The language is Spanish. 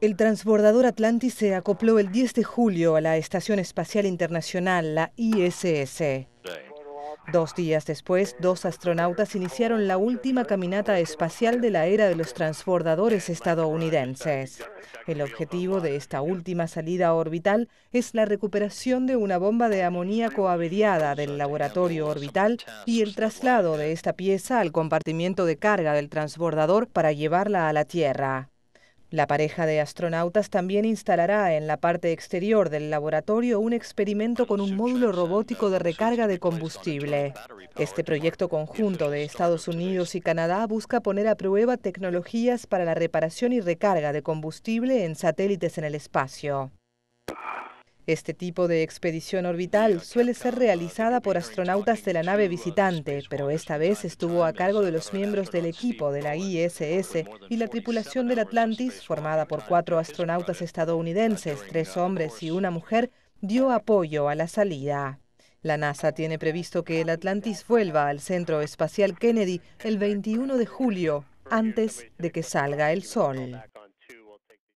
El transbordador Atlantis se acopló el 10 de julio a la Estación Espacial Internacional, la ISS. Dos días después, dos astronautas iniciaron la última caminata espacial de la era de los transbordadores estadounidenses. El objetivo de esta última salida orbital es la recuperación de una bomba de amoníaco averiada del laboratorio orbital y el traslado de esta pieza al compartimiento de carga del transbordador para llevarla a la Tierra. La pareja de astronautas también instalará en la parte exterior del laboratorio un experimento con un módulo robótico de recarga de combustible. Este proyecto conjunto de Estados Unidos y Canadá busca poner a prueba tecnologías para la reparación y recarga de combustible en satélites en el espacio. Este tipo de expedición orbital suele ser realizada por astronautas de la nave visitante, pero esta vez estuvo a cargo de los miembros del equipo de la ISS y la tripulación del Atlantis, formada por cuatro astronautas estadounidenses, tres hombres y una mujer, dio apoyo a la salida. La NASA tiene previsto que el Atlantis vuelva al Centro Espacial Kennedy el 21 de julio, antes de que salga el sol.